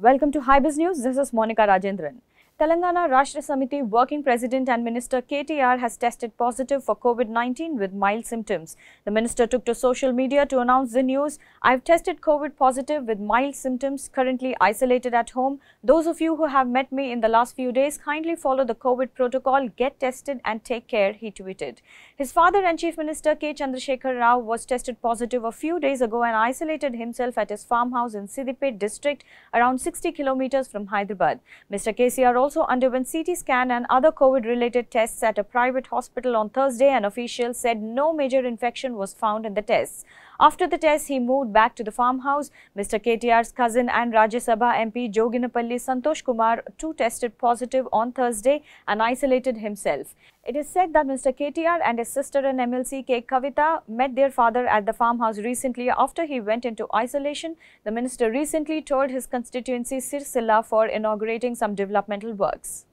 Welcome to HiBiz News. This is Monica Rajendran. Telangana Rashtra Samiti working president and minister KTR has tested positive for COVID-19 with mild symptoms. The minister took to social media to announce the news. I've tested COVID positive with mild symptoms, currently isolated at home. Those of you who have met me in the last few days, kindly follow the COVID protocol, get tested and take care, he tweeted. His father and Chief Minister K. Chandrasekhar Rao was tested positive a few days ago and isolated himself at his farmhouse in Siddipet district around 60 kilometers from Hyderabad. Mr. KCR also also underwent CT scan and other COVID-related tests at a private hospital on Thursday. An official said no major infection was found in the tests. After the test, he moved back to the farmhouse. Mr. KTR's cousin and Rajya Sabha MP Joginapalli Santosh Kumar too tested positive on Thursday and isolated himself. It is said that Mr. KTR and his sister and MLC K. Kavita met their father at the farmhouse recently after he went into isolation. The minister recently told his constituency Sirsila for inaugurating some developmental works.